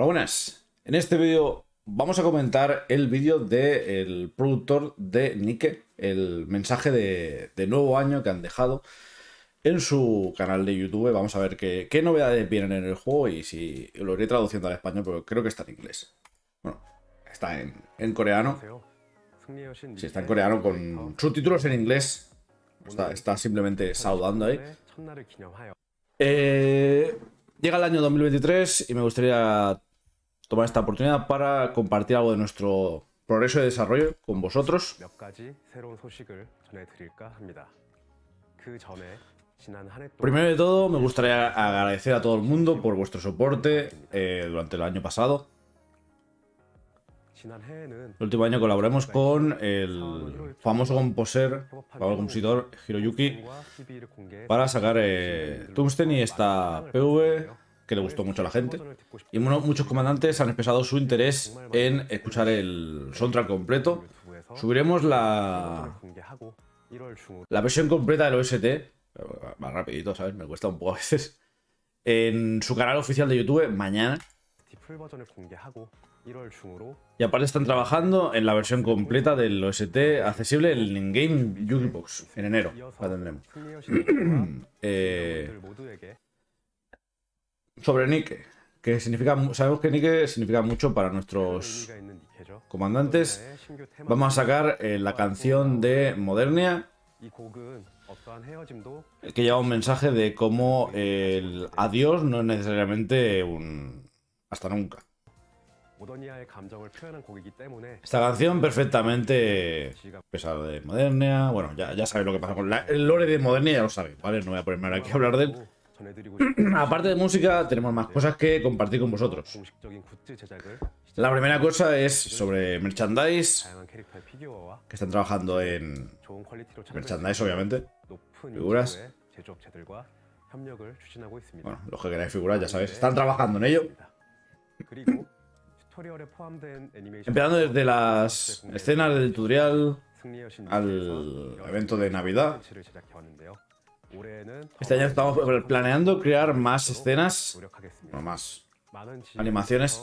Hola, buenas. En este vídeo vamos a comentar el vídeo del productor de Nike, el mensaje de, nuevo año que han dejado en su canal de YouTube. Vamos a ver qué, qué novedades vienen en el juego y si lo iré traduciendo al español, pero creo que está en inglés. Bueno, está en, coreano. Si está en coreano con subtítulos en inglés, está, simplemente saludando ahí. Eh, llega el año 2023 y me gustaría tomar esta oportunidad para compartir algo de nuestro progreso de desarrollo con vosotros. Primero de todo, me gustaría agradecer a todo el mundo por vuestro soporte eh, durante el año pasado. El último año colaboramos con el famoso composer, famoso compositor Hiroyuki para sacar eh, Tungsten y esta PV que le gustó mucho a la gente. Y muchos comandantes han expresado su interés en escuchar el soundtrack completo. Subiremos la, la versión completa del OST, más rapidito, ¿sabes? Me cuesta un poco a veces, en su canal oficial de YouTube mañana. Y aparte están trabajando en la versión completa del OST accesible en Game Jukebox en enero. La tendremos. eh, sobre Nike, que significa, sabemos que Nike significa mucho para nuestros comandantes. Vamos a sacar eh, la canción de Modernia, que lleva un mensaje de cómo el adiós no es necesariamente un hasta nunca. Esta canción perfectamente pesada de Modernia. Bueno, ya, ya sabéis lo que pasa con el lore de Modernia, ya lo sabéis, ¿vale? No voy a ponerme ahora aquí a hablar de él. Aparte de música, tenemos más cosas que compartir con vosotros. La primera cosa es sobre merchandise, que están trabajando en merchandise, obviamente, figuras. Bueno, los que queráis figuras, ya sabéis, están trabajando en ello. Empezando desde las escenas del tutorial al evento de Navidad. Este año estamos planeando crear más escenas, más animaciones.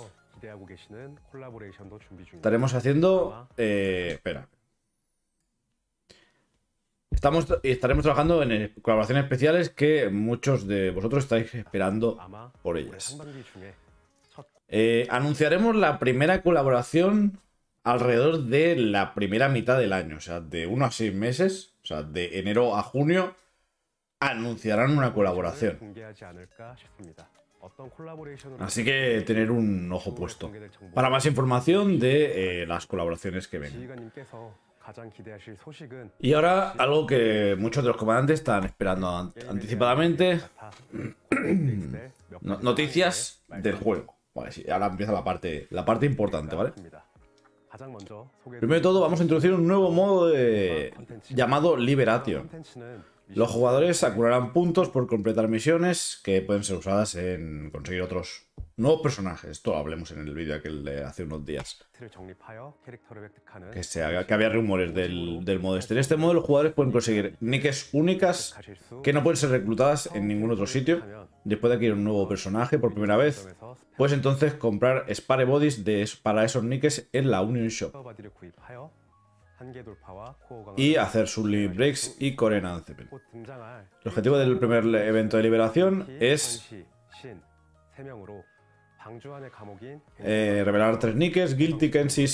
Estaremos haciendo... Eh, espera. Estamos, estaremos trabajando en eh, colaboraciones especiales que muchos de vosotros estáis esperando por ellas. Eh, anunciaremos la primera colaboración alrededor de la primera mitad del año, o sea, de 1 a seis meses, o sea, de enero a junio anunciarán una colaboración. Este Así que tener un ojo puesto. Este Para más información de eh, las colaboraciones que vengan. Y ahora algo que muchos de los comandantes están esperando anticipadamente. noticias del juego. ahora empieza la parte, la parte importante, ¿vale? Primero de todo vamos a introducir un nuevo modo de... llamado Liberation. Los jugadores acumularán puntos por completar misiones que pueden ser usadas en conseguir otros nuevos personajes. Esto hablemos en el vídeo que de hace unos días. Que, había rumores del, del modo este. En este modo los jugadores pueden conseguir niques únicas que no pueden ser reclutadas en ningún otro sitio. Después de adquirir un nuevo personaje por primera vez, puedes entonces comprar Spare Bodies para esos niques en la Union Shop y hacer Sully Breaks y Corean Zeppelin. El objetivo del primer evento de liberación es eh, revelar tres nickets, Guilty, Kenshi,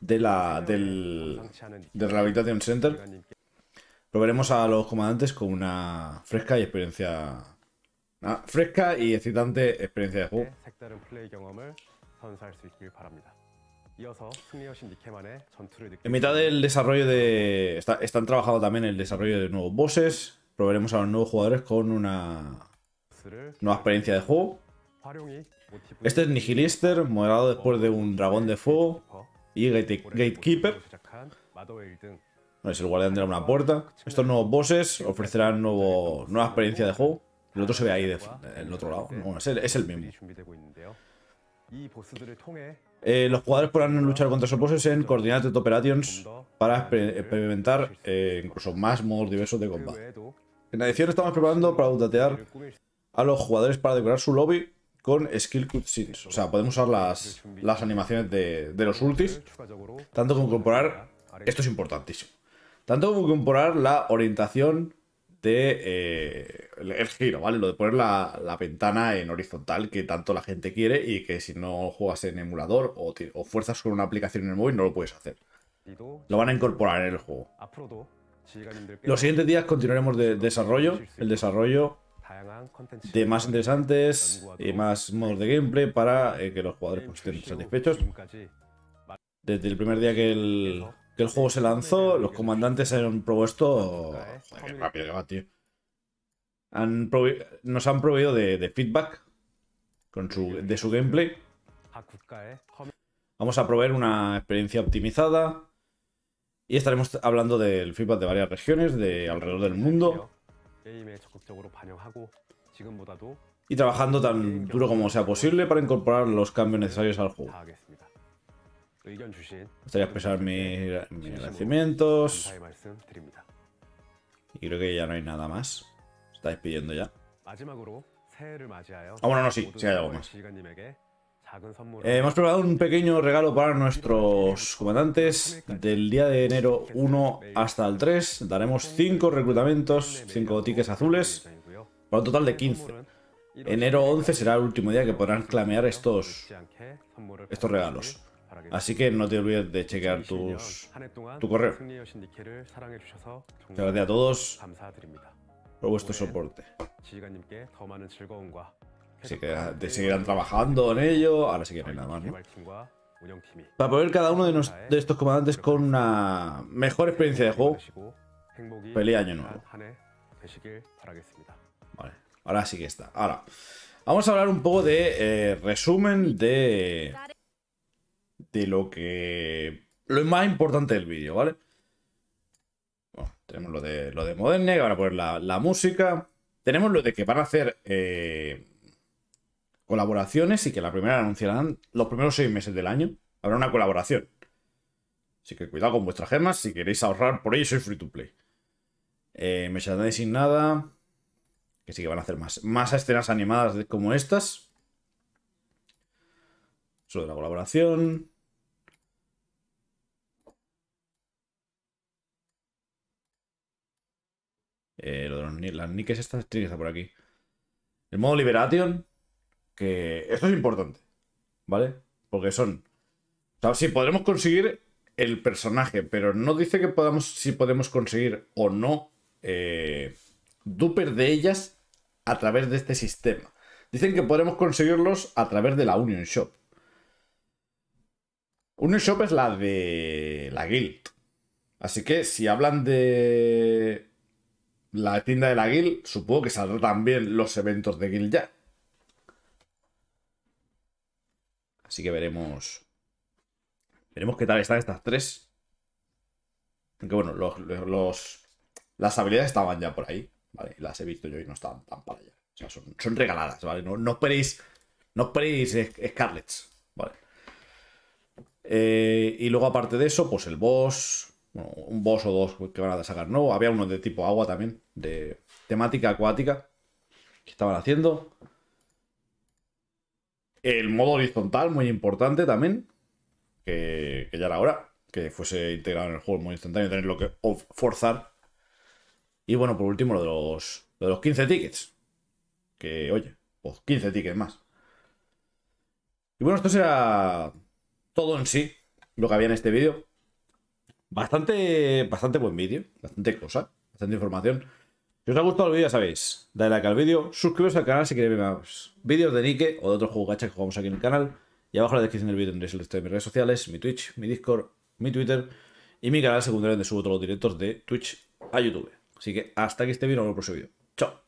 de la, del, Rehabilitation Center. Proveremos a los comandantes con una fresca y experiencia. Una fresca y excitante experiencia de juego. En mitad del desarrollo de... están trabajando también el desarrollo de nuevos bosses. Proveremos a los nuevos jugadores con una nueva experiencia de juego. Este es Nihilister, moderado después de un dragón de fuego y Gatekeeper. es el guardián de una puerta. Estos nuevos bosses ofrecerán nuevo, nueva experiencia de juego. El otro se ve ahí, del otro lado. es el mismo. Eh, los jugadores podrán luchar contra sus bosses en de Operations para experimentar eh, incluso más modos diversos de combate. En adición, estamos preparando para autotear a los jugadores para decorar su lobby con Skill Cutscenes. O sea, podemos usar las, las animaciones de, de, los ultis, tanto como incorporar... Esto es importantísimo. Tanto como incorporar la orientación de eh, el giro, ¿vale? Lo de poner la, ventana en horizontal que tanto la gente quiere y que si no juegas en emulador o, fuerzas con una aplicación en el móvil no lo puedes hacer. Lo van a incorporar en el juego. Los siguientes días continuaremos de desarrollo, el desarrollo de más interesantes y más modos de gameplay para eh, que los jugadores pues estén satisfechos. Desde el primer día que el, que el juego se lanzó, los comandantes han propuesto... nos han proveído de, feedback de su gameplay. Eh. Vamos a proveer una experiencia optimizada y estaremos hablando del feedback de varias regiones de alrededor del mundo y trabajando tan duro como sea posible para incorporar los cambios necesarios al juego. Ah, me gustaría expresar mis, agradecimientos. Y creo que ya no hay nada más. Estáis pidiendo ya. Ah, bueno, no, sí, hay algo más. Eh, hemos preparado un pequeño regalo para nuestros comandantes. Del día de enero 1 hasta el 3 daremos 5 reclutamientos, 5 tickets azules, para un total de 15. Enero 11 será el último día que podrán clamear estos, estos regalos. Así que no te olvides de chequear tus, tu correo. gracias a todos por vuestro soporte. Así que te seguirán trabajando en ello. Ahora sí que no hay nada más, ¿no? Para poder cada uno de, estos comandantes con una mejor experiencia de juego. Pelea año nuevo. Vale, ahora sí que está. Ahora, vamos a hablar un poco de resumen de de lo que... Lo más importante del vídeo, ¿vale? tenemos lo de, lo de Modernia, que van a poner la, música. Tenemos lo de que van a hacer eh, colaboraciones y que la primera anunciarán los primeros seis meses del año. Habrá una colaboración. Así que cuidado con vuestras gemas si queréis ahorrar por ello, soy free to play. Eh, me sin nada. Que sí que van a hacer más, más escenas animadas como estas de la colaboración. Eh, lo de los, las niques estas por aquí. El modo Liberation, que esto es importante, ¿vale? Porque son... O sea, sí, podremos conseguir el personaje, pero no dice que podamos, si podemos conseguir o no eh, duper de ellas a través de este sistema. Dicen que podremos conseguirlos a través de la Union Shop. Unishop es la de la Guild. Así que si hablan de la tienda de la Guild, supongo que saldrán también los eventos de Guild ya. Así que veremos. Veremos qué tal están estas tres. Aunque bueno, los, las habilidades estaban ya por ahí. las he visto yo y no estaban tan para allá. O sea, son, regaladas, ¿vale? No, no esperéis. No esperéis Scarlets, ¿vale? Eh, y luego, aparte de eso, pues el boss. un boss o dos que van a sacar nuevo. Había uno de tipo agua también, de temática acuática, que estaban haciendo. El modo horizontal, muy importante también, que, ya era hora que fuese integrado en el juego muy instantáneo, tenerlo que forzar. Y bueno, por último, de los, lo de los 15 tickets. Que, oye, pues 15 tickets más. Y bueno, esto será todo en sí lo que había en este vídeo. Bastante, bastante buen vídeo, bastante cosa, bastante información. Si os ha gustado el vídeo, ya sabéis, dale like al vídeo, suscríbete al canal si queréis ver más vídeos de Nike o de otros juegos que jugamos aquí en el canal. Y abajo en la descripción del vídeo tendréis el resto de mis redes sociales, mi Twitch, mi Discord, mi Twitter y mi canal secundario donde subo todos los directos de Twitch a YouTube. Así que hasta aquí este vídeo, nos vemos en el próximo vídeo. ¡Chao!